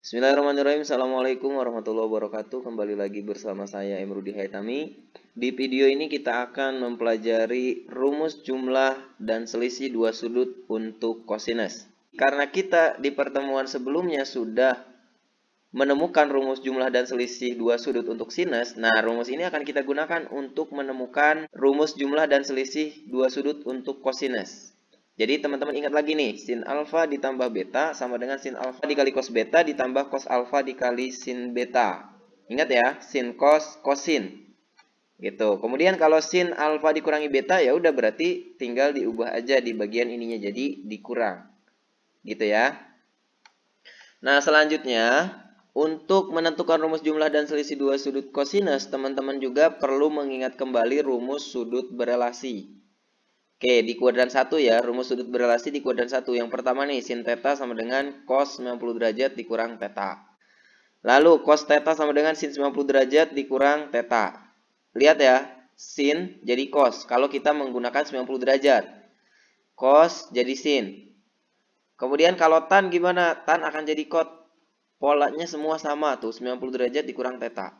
Bismillahirrahmanirrahim. Assalamualaikum warahmatullahi wabarakatuh. Kembali lagi bersama saya Emrudi Haitami. Di video ini kita akan mempelajari rumus jumlah dan selisih dua sudut untuk kosinus. Karena kita di pertemuan sebelumnya sudah menemukan rumus jumlah dan selisih dua sudut untuk sinus, nah rumus ini akan kita gunakan untuk menemukan rumus jumlah dan selisih dua sudut untuk kosinus. Jadi teman-teman ingat lagi nih, sin alfa ditambah beta sama dengan sin alfa dikali cos beta ditambah cos alfa dikali sin beta. Ingat ya, sin cos cosin. Gitu. Kemudian kalau sin alfa dikurangi beta ya udah berarti tinggal diubah aja di bagian ininya jadi dikurang. Gitu ya. Nah, selanjutnya untuk menentukan rumus jumlah dan selisih dua sudut kosinus, teman-teman juga perlu mengingat kembali rumus sudut berelasi. Oke, di kuadran 1 ya, rumus sudut berelasi di kuadran 1. Yang pertama nih, sin teta sama dengan cos 90 derajat dikurang teta Lalu, cos teta sama dengan sin 90 derajat dikurang teta Lihat ya, sin jadi cos. Kalau kita menggunakan 90 derajat. Cos jadi sin. Kemudian kalau tan gimana? Tan akan jadi cot. Polanya semua sama tuh, 90 derajat dikurang teta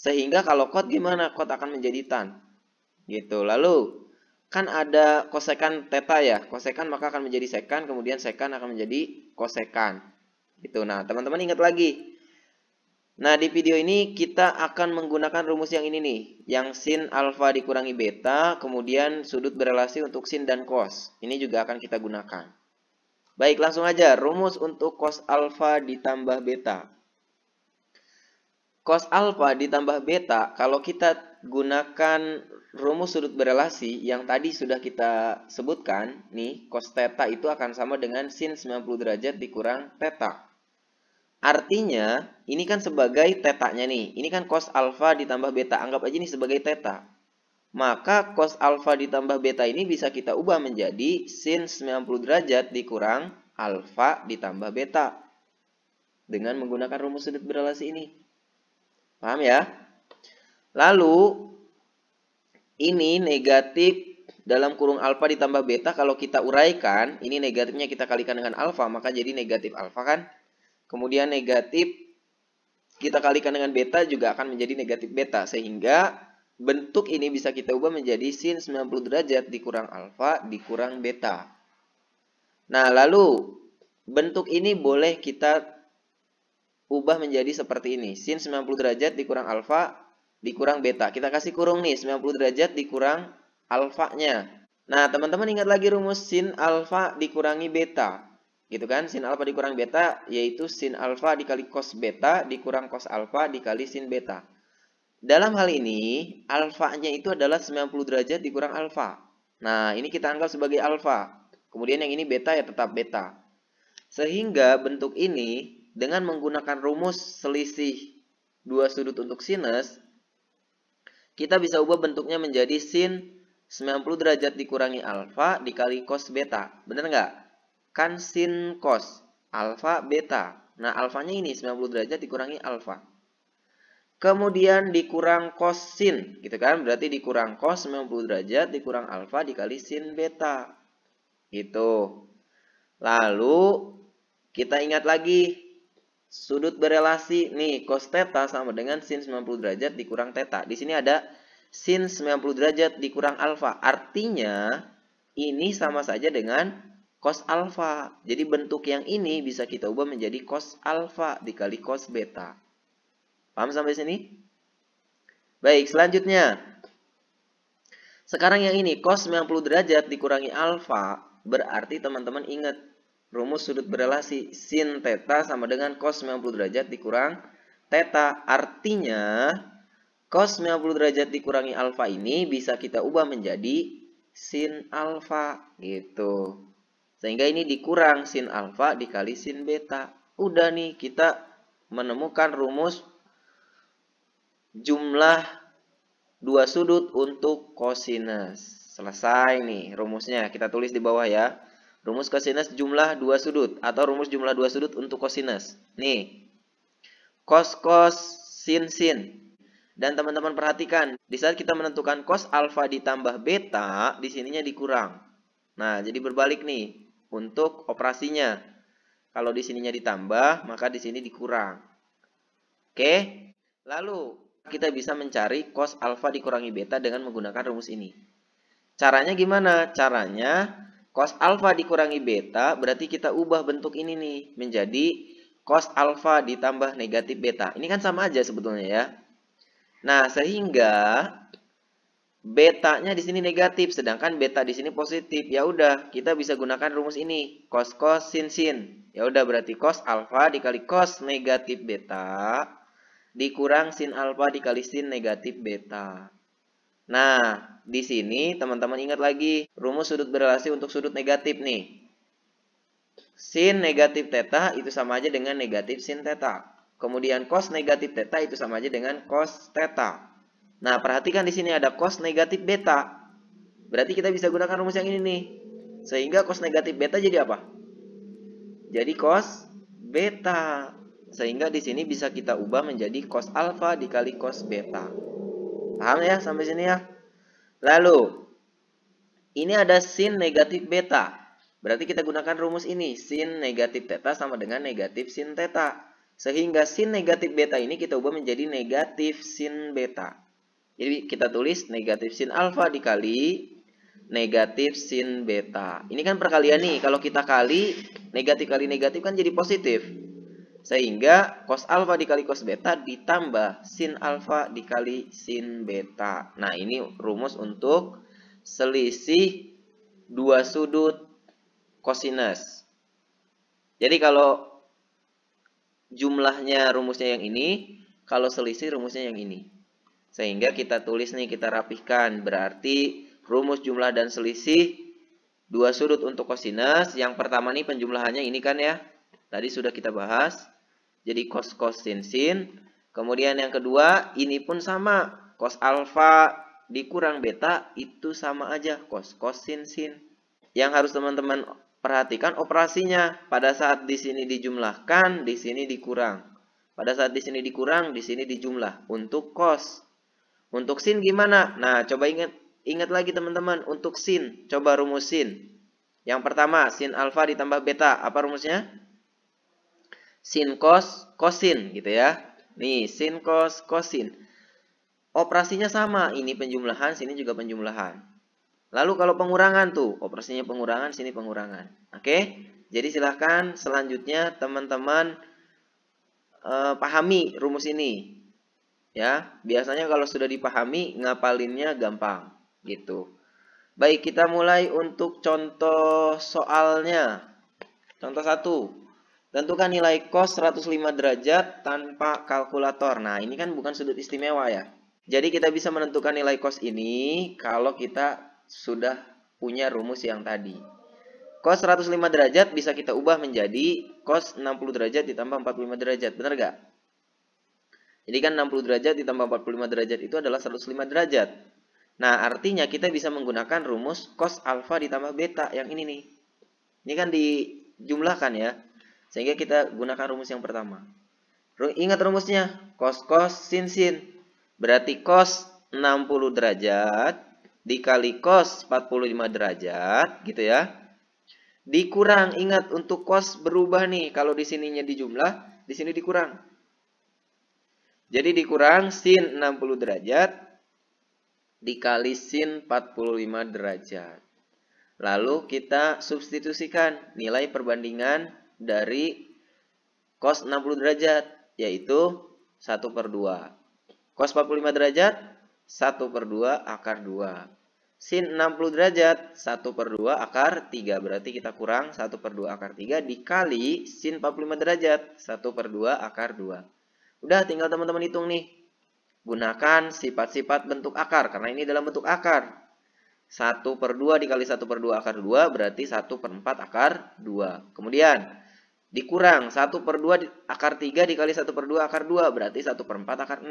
Sehingga kalau cot gimana? Cot akan menjadi tan. Gitu, lalu kan ada kosekan teta ya. Kosekan maka akan menjadi sekan, kemudian sekan akan menjadi kosekan. Itu. Nah, teman-teman ingat lagi. Nah, di video ini kita akan menggunakan rumus yang ini nih, yang sin alfa dikurangi beta, kemudian sudut berelasi untuk sin dan cos. Ini juga akan kita gunakan. Baik, langsung aja rumus untuk cos alfa ditambah beta. Cos alfa ditambah beta, kalau kita gunakan rumus sudut berelasi yang tadi sudah kita sebutkan, nih, cos theta itu akan sama dengan sin 90 derajat dikurang theta. Artinya, ini kan sebagai tetanya nih. Ini kan cos alfa ditambah beta. Anggap aja ini sebagai theta. Maka cos alfa ditambah beta ini bisa kita ubah menjadi sin 90 derajat dikurang alfa ditambah beta. Dengan menggunakan rumus sudut berelasi ini. Paham ya? Lalu ini negatif dalam kurung alfa ditambah beta kalau kita uraikan, ini negatifnya kita kalikan dengan alfa, maka jadi negatif alfa kan? Kemudian negatif kita kalikan dengan beta juga akan menjadi negatif beta sehingga bentuk ini bisa kita ubah menjadi sin 90 derajat dikurang alfa dikurang beta. Nah, lalu bentuk ini boleh kita ubah menjadi seperti ini. Sin 90 derajat dikurang alfa dikurang beta. Kita kasih kurung nih, 90 derajat dikurang alfanya. Nah, teman-teman ingat lagi rumus sin alfa dikurangi beta. Gitu kan? Sin alfa dikurang beta yaitu sin alfa dikali cos beta dikurang cos alfa dikali sin beta. Dalam hal ini, alfanya itu adalah 90 derajat dikurang alfa. Nah, ini kita anggap sebagai alfa. Kemudian yang ini beta ya tetap beta. Sehingga bentuk ini dengan menggunakan rumus selisih dua sudut untuk sinus, kita bisa ubah bentuknya menjadi sin 90 derajat dikurangi alfa dikali cos beta. Bener nggak? Kan sin cos alfa beta. Nah, alfanya ini 90 derajat dikurangi alfa. Kemudian dikurang cos sin, gitu kan? Berarti dikurang cos 90 derajat dikurang alfa dikali sin beta. Gitu. Lalu kita ingat lagi Sudut berelasi nih cos theta sama dengan sin 90 derajat dikurang theta. Di sini ada sin 90 derajat dikurang alfa. Artinya ini sama saja dengan cos alfa. Jadi bentuk yang ini bisa kita ubah menjadi cos alfa dikali cos beta. Paham sampai sini? Baik, selanjutnya. Sekarang yang ini cos 90 derajat dikurangi alfa berarti teman-teman ingat rumus sudut berelasi sin teta sama dengan cos 90 derajat dikurang teta Artinya cos 90 derajat dikurangi alfa ini bisa kita ubah menjadi sin alfa gitu. Sehingga ini dikurang sin alfa dikali sin beta. Udah nih kita menemukan rumus jumlah dua sudut untuk kosinus. Selesai nih rumusnya. Kita tulis di bawah ya. Rumus kosinus jumlah dua sudut atau rumus jumlah dua sudut untuk kosinus. Nih, cos cos sin sin. Dan teman-teman perhatikan, di saat kita menentukan cos alfa ditambah beta, di sininya dikurang. Nah, jadi berbalik nih untuk operasinya. Kalau di sininya ditambah, maka di sini dikurang. Oke. Lalu kita bisa mencari cos alfa dikurangi beta dengan menggunakan rumus ini. Caranya gimana? Caranya Cos alfa dikurangi beta berarti kita ubah bentuk ini nih menjadi cos alfa ditambah negatif beta. Ini kan sama aja sebetulnya ya. Nah, sehingga betanya di sini negatif sedangkan beta di sini positif. Ya udah, kita bisa gunakan rumus ini, cos cos sin sin. Ya udah berarti cos alfa dikali cos negatif beta dikurang sin alfa dikali sin negatif beta. Nah, di sini teman-teman ingat lagi rumus sudut berelasi untuk sudut negatif nih. Sin negatif theta itu sama aja dengan negatif sin theta. Kemudian cos negatif theta itu sama aja dengan cos theta. Nah, perhatikan di sini ada cos negatif beta. Berarti kita bisa gunakan rumus yang ini nih. Sehingga cos negatif beta jadi apa? Jadi cos beta. Sehingga di sini bisa kita ubah menjadi cos alfa dikali cos beta. Paham ya sampai sini ya? Lalu, ini ada sin negatif beta. Berarti kita gunakan rumus ini. Sin negatif theta sama dengan negatif sin theta. Sehingga sin negatif beta ini kita ubah menjadi negatif sin beta. Jadi kita tulis negatif sin alfa dikali negatif sin beta. Ini kan perkalian nih. Kalau kita kali, negatif kali negatif kan jadi positif. Sehingga cos alfa dikali cos beta ditambah sin alfa dikali sin beta. Nah, ini rumus untuk selisih dua sudut kosinus. Jadi kalau jumlahnya rumusnya yang ini, kalau selisih rumusnya yang ini. Sehingga kita tulis nih, kita rapihkan. Berarti rumus jumlah dan selisih dua sudut untuk kosinus. Yang pertama nih penjumlahannya ini kan ya. Tadi sudah kita bahas. Jadi cos cos sin sin. Kemudian yang kedua, ini pun sama. Cos alfa dikurang beta itu sama aja cos cos sin sin. Yang harus teman-teman perhatikan operasinya pada saat di sini dijumlahkan, di sini dikurang. Pada saat di sini dikurang, di sini dijumlah untuk cos. Untuk sin gimana? Nah, coba ingat ingat lagi teman-teman untuk sin. Coba rumus sin. Yang pertama, sin alfa ditambah beta. Apa rumusnya? sin cos cosin gitu ya. Nih sin cos cosin Operasinya sama, ini penjumlahan, sini juga penjumlahan. Lalu kalau pengurangan tuh, operasinya pengurangan, sini pengurangan. Oke? Jadi silahkan selanjutnya teman-teman eh, pahami rumus ini. Ya, biasanya kalau sudah dipahami ngapalinnya gampang gitu. Baik, kita mulai untuk contoh soalnya. Contoh satu Tentukan nilai cos 105 derajat tanpa kalkulator. Nah, ini kan bukan sudut istimewa ya. Jadi kita bisa menentukan nilai cos ini kalau kita sudah punya rumus yang tadi. Cos 105 derajat bisa kita ubah menjadi cos 60 derajat ditambah 45 derajat. Benar nggak? Jadi kan 60 derajat ditambah 45 derajat itu adalah 105 derajat. Nah, artinya kita bisa menggunakan rumus cos alfa ditambah beta yang ini nih. Ini kan dijumlahkan ya. Sehingga kita gunakan rumus yang pertama. Ingat rumusnya, cos-cos sin-sin. Berarti cos 60 derajat dikali cos 45 derajat gitu ya. Dikurang, ingat untuk cos berubah nih. Kalau di sininya dijumlah, di sini dikurang. Jadi dikurang sin 60 derajat dikali sin 45 derajat. Lalu kita substitusikan nilai perbandingan dari cos 60 derajat, yaitu 1 per 2. Cos 45 derajat, 1 per 2 akar 2. Sin 60 derajat, 1 per 2 akar 3. Berarti kita kurang 1 per 2 akar 3 dikali sin 45 derajat, 1 per 2 akar 2. Udah, tinggal teman-teman hitung nih. Gunakan sifat-sifat bentuk akar, karena ini dalam bentuk akar. 1 per 2 dikali 1 per 2 akar 2 berarti 1 per 4 akar 2. Kemudian dikurang 1 per 2 akar 3 dikali 1 per 2 akar 2 berarti 1 per 4 akar 6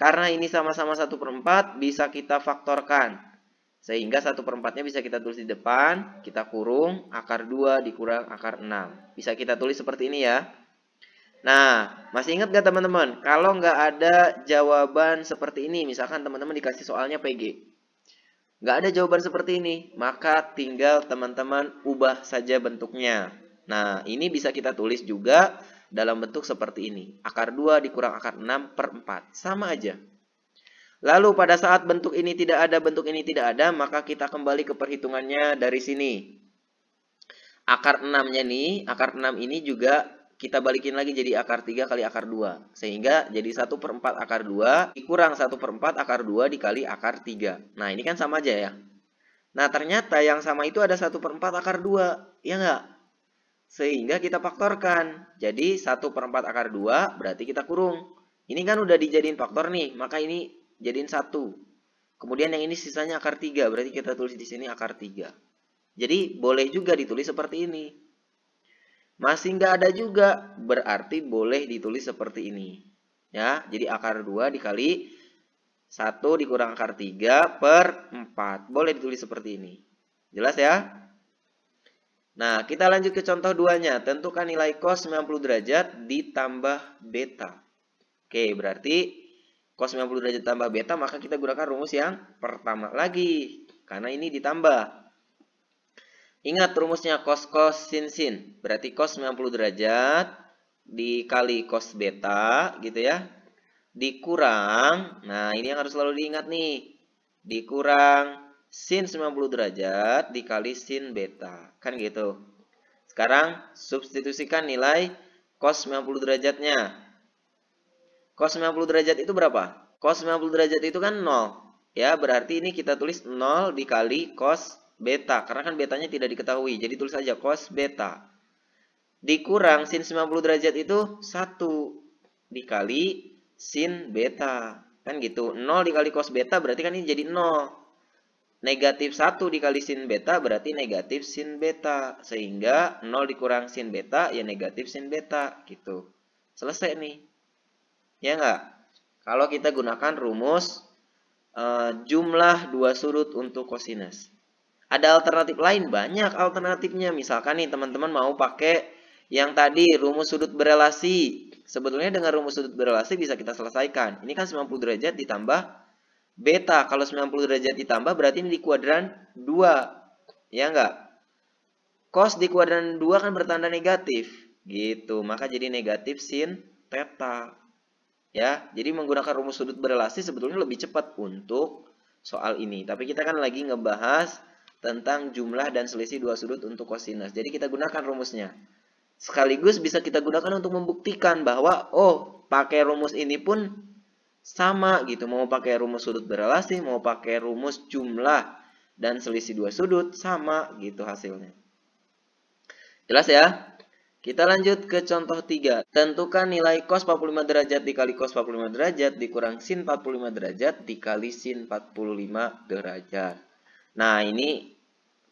karena ini sama-sama 1 per 4 bisa kita faktorkan sehingga 1 per 4 nya bisa kita tulis di depan kita kurung akar 2 dikurang akar 6 bisa kita tulis seperti ini ya Nah, masih ingat gak teman-teman? Kalau nggak ada jawaban seperti ini, misalkan teman-teman dikasih soalnya PG. Nggak ada jawaban seperti ini, maka tinggal teman-teman ubah saja bentuknya. Nah, ini bisa kita tulis juga dalam bentuk seperti ini. Akar 2 dikurang akar 6 per 4. Sama aja. Lalu pada saat bentuk ini tidak ada, bentuk ini tidak ada, maka kita kembali ke perhitungannya dari sini. Akar 6-nya nih, akar 6 ini juga kita balikin lagi jadi akar 3 kali akar 2. Sehingga jadi 1 per 4 akar 2, dikurang 1 per 4 akar 2 dikali akar 3. Nah, ini kan sama aja ya. Nah, ternyata yang sama itu ada 1 per 4 akar 2, ya nggak? sehingga kita faktorkan. Jadi 1 per 4 akar 2 berarti kita kurung. Ini kan udah dijadiin faktor nih, maka ini jadiin 1. Kemudian yang ini sisanya akar 3, berarti kita tulis di sini akar 3. Jadi boleh juga ditulis seperti ini. Masih nggak ada juga, berarti boleh ditulis seperti ini. Ya, jadi akar 2 dikali 1 dikurang akar 3 per 4. Boleh ditulis seperti ini. Jelas ya? Nah, kita lanjut ke contoh duanya. Tentukan nilai cos 90 derajat ditambah beta. Oke, berarti cos 90 derajat tambah beta, maka kita gunakan rumus yang pertama lagi. Karena ini ditambah. Ingat rumusnya cos cos sin sin. Berarti cos 90 derajat dikali cos beta gitu ya. Dikurang. Nah, ini yang harus selalu diingat nih. Dikurang sin 90 derajat dikali sin beta. Kan gitu. Sekarang substitusikan nilai cos 90 derajatnya. Cos 90 derajat itu berapa? Cos 90 derajat itu kan 0. Ya, berarti ini kita tulis 0 dikali cos beta. Karena kan betanya tidak diketahui. Jadi tulis aja cos beta. Dikurang sin 90 derajat itu 1 dikali sin beta. Kan gitu. 0 dikali cos beta berarti kan ini jadi 0. Negatif 1 dikali sin beta berarti negatif sin beta. Sehingga 0 dikurang sin beta ya negatif sin beta. gitu. Selesai nih. Ya nggak? Kalau kita gunakan rumus uh, jumlah dua sudut untuk kosinus. Ada alternatif lain? Banyak alternatifnya. Misalkan nih teman-teman mau pakai yang tadi rumus sudut berelasi. Sebetulnya dengan rumus sudut berelasi bisa kita selesaikan. Ini kan 90 derajat ditambah beta. Kalau 90 derajat ditambah berarti ini di kuadran 2. Ya enggak? Cos di kuadran 2 kan bertanda negatif. Gitu. Maka jadi negatif sin theta. Ya, jadi menggunakan rumus sudut berelasi sebetulnya lebih cepat untuk soal ini. Tapi kita kan lagi ngebahas tentang jumlah dan selisih dua sudut untuk kosinus. Jadi kita gunakan rumusnya. Sekaligus bisa kita gunakan untuk membuktikan bahwa oh, pakai rumus ini pun sama gitu. Mau pakai rumus sudut berelasi, mau pakai rumus jumlah dan selisih dua sudut sama gitu hasilnya. Jelas ya? Kita lanjut ke contoh 3. Tentukan nilai cos 45 derajat dikali cos 45 derajat dikurang sin 45 derajat dikali sin 45 derajat. Nah, ini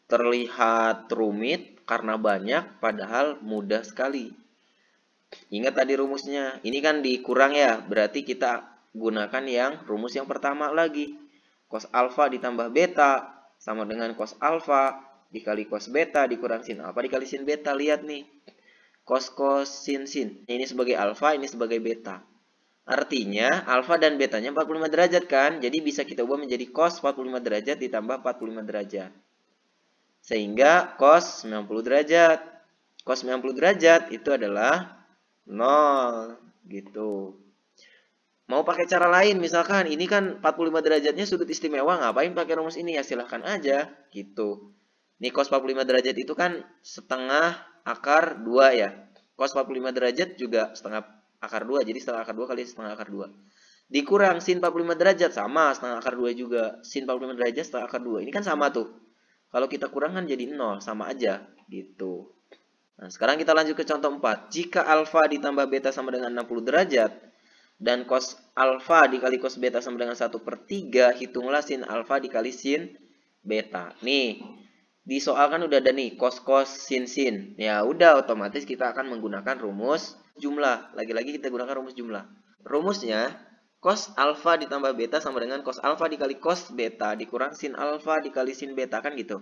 terlihat rumit karena banyak padahal mudah sekali. Ingat tadi rumusnya. Ini kan dikurang ya, berarti kita gunakan yang rumus yang pertama lagi. Cos alfa ditambah beta sama dengan cos alfa dikali cos beta dikurang sin alfa dikali sin beta. Lihat nih. Cos cos sin sin. Ini sebagai alfa, ini sebagai beta. Artinya alfa dan betanya 45 derajat kan? Jadi bisa kita ubah menjadi cos 45 derajat ditambah 45 derajat. Sehingga cos 90 derajat. Cos 90 derajat itu adalah 0 gitu. Mau pakai cara lain, misalkan ini kan 45 derajatnya sudut istimewa, ngapain pakai rumus ini? Ya silahkan aja, gitu. Ini cos 45 derajat itu kan setengah akar 2 ya. Cos 45 derajat juga setengah akar 2, jadi setengah akar 2 kali setengah akar 2. Dikurang sin 45 derajat, sama setengah akar 2 juga. Sin 45 derajat setengah akar 2, ini kan sama tuh. Kalau kita kurang kan jadi 0, sama aja, gitu. Nah, sekarang kita lanjut ke contoh 4. Jika alfa ditambah beta sama dengan 60 derajat, dan cos alfa dikali cos beta sama dengan 1 per 3, hitunglah sin alfa dikali sin beta. Nih, di soal kan udah ada nih, cos-cos, sin-sin. Ya udah, otomatis kita akan menggunakan rumus jumlah. Lagi-lagi kita gunakan rumus jumlah. Rumusnya, cos alfa ditambah beta sama dengan cos alfa dikali cos beta dikurang sin alfa dikali sin beta, kan gitu.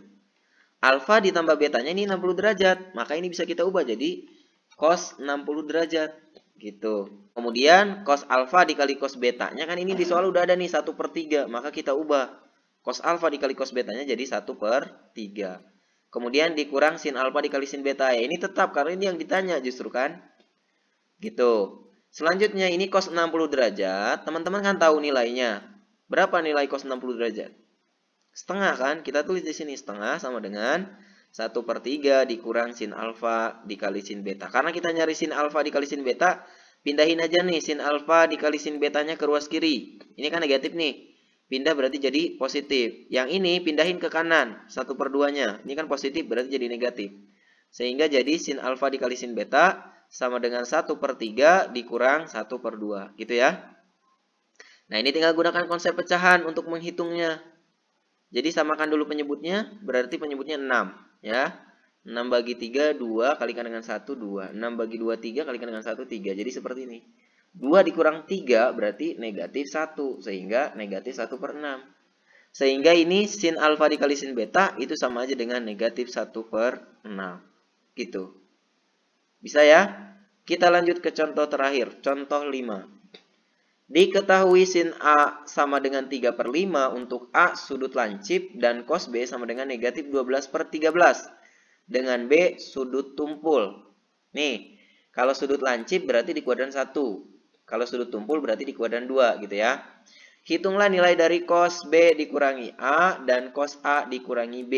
Alfa ditambah betanya ini 60 derajat, maka ini bisa kita ubah jadi cos 60 derajat gitu. Kemudian cos alfa dikali cos betanya kan ini di soal udah ada nih 1 per 3. Maka kita ubah cos alfa dikali cos betanya jadi 1 per 3. Kemudian dikurang sin alfa dikali sin beta. Ya ini tetap karena ini yang ditanya justru kan. Gitu. Selanjutnya ini cos 60 derajat. Teman-teman kan tahu nilainya. Berapa nilai cos 60 derajat? Setengah kan? Kita tulis di sini setengah sama dengan 1 per 3 dikurang sin alfa dikali sin beta. Karena kita nyari sin alfa dikali sin beta, pindahin aja nih sin alfa dikali sin betanya ke ruas kiri. Ini kan negatif nih. Pindah berarti jadi positif. Yang ini pindahin ke kanan, 1 per 2-nya. Ini kan positif berarti jadi negatif. Sehingga jadi sin alfa dikali sin beta sama dengan 1 per 3 dikurang 1 per 2. Gitu ya. Nah ini tinggal gunakan konsep pecahan untuk menghitungnya. Jadi samakan dulu penyebutnya, berarti penyebutnya 6 ya. 6 bagi 3 2 kalikan dengan 1 2. 6 bagi 2 3 kalikan dengan 1 3. Jadi seperti ini. 2 dikurang 3 berarti negatif 1 sehingga negatif 1 per 6. Sehingga ini sin alfa dikali sin beta itu sama aja dengan negatif 1 per 6. Gitu. Bisa ya? Kita lanjut ke contoh terakhir, contoh 5. Diketahui sin A sama dengan 3 per 5 untuk A sudut lancip dan cos B sama dengan negatif 12 per 13. Dengan B sudut tumpul. Nih, kalau sudut lancip berarti di kuadran 1. Kalau sudut tumpul berarti di kuadran 2 gitu ya. Hitunglah nilai dari cos B dikurangi A dan cos A dikurangi B.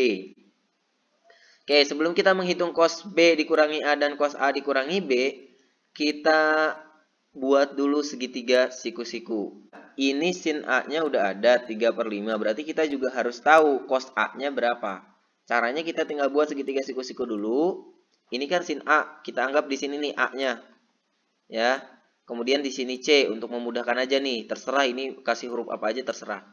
Oke, sebelum kita menghitung cos B dikurangi A dan cos A dikurangi B, kita buat dulu segitiga siku-siku. Ini sin A-nya udah ada 3 per 5, berarti kita juga harus tahu cos A-nya berapa. Caranya kita tinggal buat segitiga siku-siku dulu. Ini kan sin A, kita anggap di sini nih A-nya. Ya. Kemudian di sini C untuk memudahkan aja nih, terserah ini kasih huruf apa aja terserah.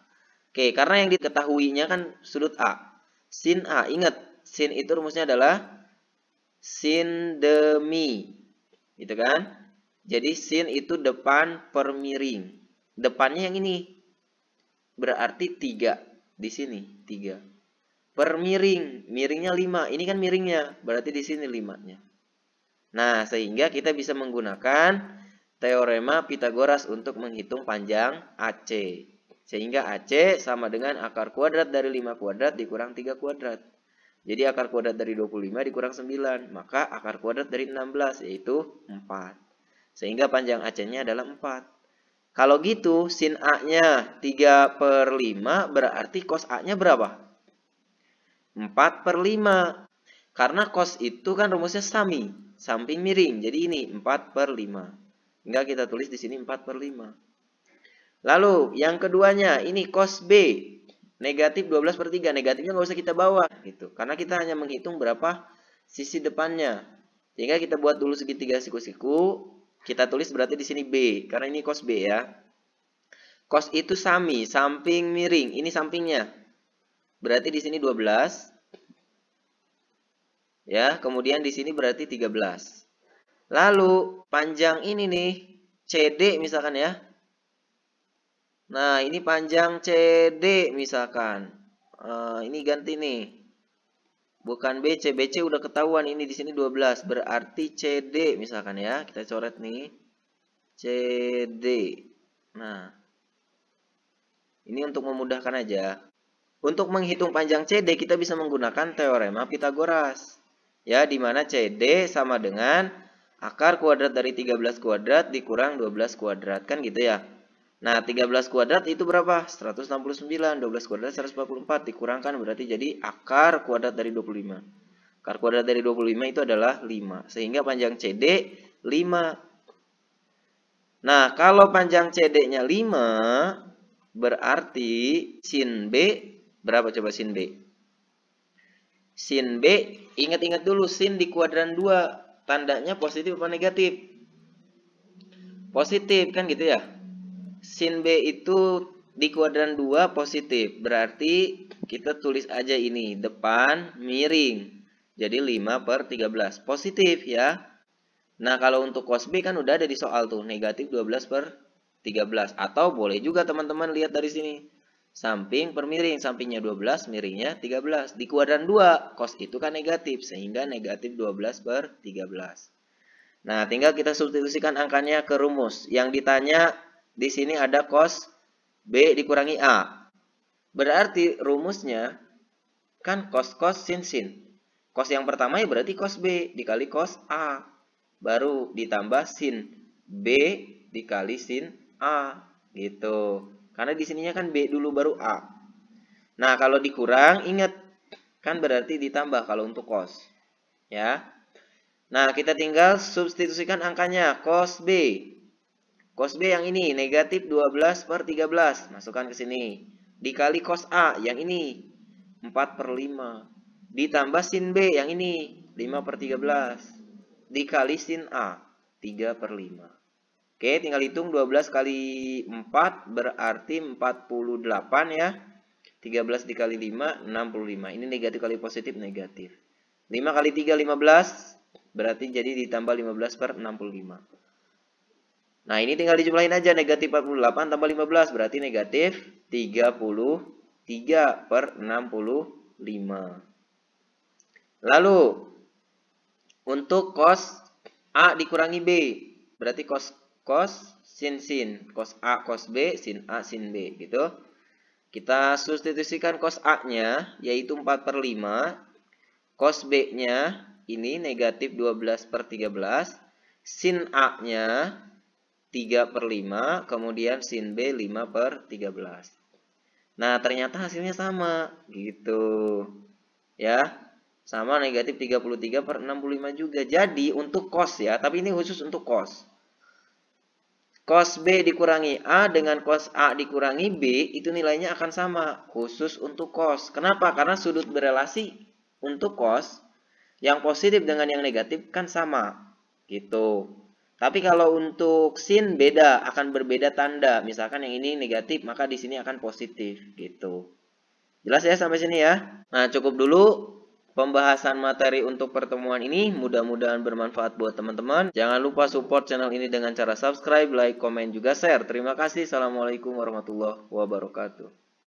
Oke, karena yang diketahuinya kan sudut A. Sin A, ingat, sin itu rumusnya adalah sin demi. Gitu kan? Jadi sin itu depan per miring. Depannya yang ini. Berarti 3 di sini, 3. Per miring, miringnya 5. Ini kan miringnya, berarti di sini 5-nya. Nah, sehingga kita bisa menggunakan teorema Pitagoras untuk menghitung panjang AC. Sehingga AC sama dengan akar kuadrat dari 5 kuadrat dikurang 3 kuadrat. Jadi akar kuadrat dari 25 dikurang 9, maka akar kuadrat dari 16 yaitu 4. Sehingga panjang AC-nya adalah 4. Kalau gitu, sin A-nya 3 per 5 berarti cos A-nya berapa? 4 per 5. Karena cos itu kan rumusnya sami, samping miring. Jadi ini 4 per 5. Enggak kita tulis di sini 4 per 5. Lalu yang keduanya ini cos B negatif 12 per 3 negatifnya nggak usah kita bawa gitu karena kita hanya menghitung berapa sisi depannya sehingga kita buat dulu segitiga siku-siku kita tulis berarti di sini B, karena ini cos B ya. Cos itu sami, samping miring. Ini sampingnya. Berarti di sini 12. Ya, kemudian di sini berarti 13. Lalu panjang ini nih, CD misalkan ya. Nah, ini panjang CD misalkan. Uh, ini ganti nih. Bukan BC, BC udah ketahuan ini di sini 12, berarti CD misalkan ya. Kita coret nih. CD. Nah. Ini untuk memudahkan aja. Untuk menghitung panjang CD kita bisa menggunakan teorema Pitagoras. Ya, di mana CD sama dengan akar kuadrat dari 13 kuadrat dikurang 12 kuadrat kan gitu ya. Nah, 13 kuadrat itu berapa? 169. 12 kuadrat 144 dikurangkan berarti jadi akar kuadrat dari 25. Akar kuadrat dari 25 itu adalah 5. Sehingga panjang CD 5. Nah, kalau panjang CD-nya 5, berarti sin B berapa coba sin B? Sin B, ingat-ingat dulu sin di kuadran 2, tandanya positif apa negatif? Positif kan gitu ya? sin B itu di kuadran 2 positif. Berarti kita tulis aja ini. Depan miring. Jadi 5 per 13. Positif ya. Nah kalau untuk cos B kan udah ada di soal tuh. Negatif 12 per 13. Atau boleh juga teman-teman lihat dari sini. Samping per miring. Sampingnya 12, miringnya 13. Di kuadran 2 cos itu kan negatif. Sehingga negatif 12 per 13. Nah tinggal kita substitusikan angkanya ke rumus. Yang ditanya di sini ada cos B dikurangi A. Berarti rumusnya kan cos cos sin sin. Cos yang pertama ya berarti cos B dikali cos A. Baru ditambah sin B dikali sin A. Gitu. Karena di sininya kan B dulu baru A. Nah, kalau dikurang ingat kan berarti ditambah kalau untuk cos. Ya. Nah, kita tinggal substitusikan angkanya cos B Cos B yang ini negatif 12 per 13. Masukkan ke sini. Dikali cos A yang ini 4 per 5. Ditambah sin B yang ini 5 per 13. Dikali sin A 3 per 5. Oke, tinggal hitung 12 kali 4 berarti 48 ya. 13 dikali 5, 65. Ini negatif kali positif, negatif. 5 kali 3, 15. Berarti jadi ditambah 15 per 65. Nah, ini tinggal dijumlahin aja. Negatif 48 tambah 15 berarti negatif 33 per 65. Lalu, untuk cos A dikurangi B. Berarti cos cos sin sin. Cos A, cos B, sin A, sin B. Gitu. Kita substitusikan cos A-nya, yaitu 4 per 5. Cos B-nya, ini negatif 12 per 13. Sin A-nya, 3 per 5, kemudian sin B 5 per 13. Nah, ternyata hasilnya sama, gitu. Ya, sama negatif 33 per 65 juga. Jadi, untuk kos ya, tapi ini khusus untuk kos. Kos B dikurangi A dengan kos A dikurangi B, itu nilainya akan sama, khusus untuk kos. Kenapa? Karena sudut berelasi untuk kos, yang positif dengan yang negatif kan sama. Gitu. Tapi kalau untuk sin beda, akan berbeda tanda. Misalkan yang ini negatif, maka di sini akan positif gitu. Jelas ya sampai sini ya. Nah, cukup dulu pembahasan materi untuk pertemuan ini. Mudah-mudahan bermanfaat buat teman-teman. Jangan lupa support channel ini dengan cara subscribe, like, komen, juga share. Terima kasih. Assalamualaikum warahmatullahi wabarakatuh.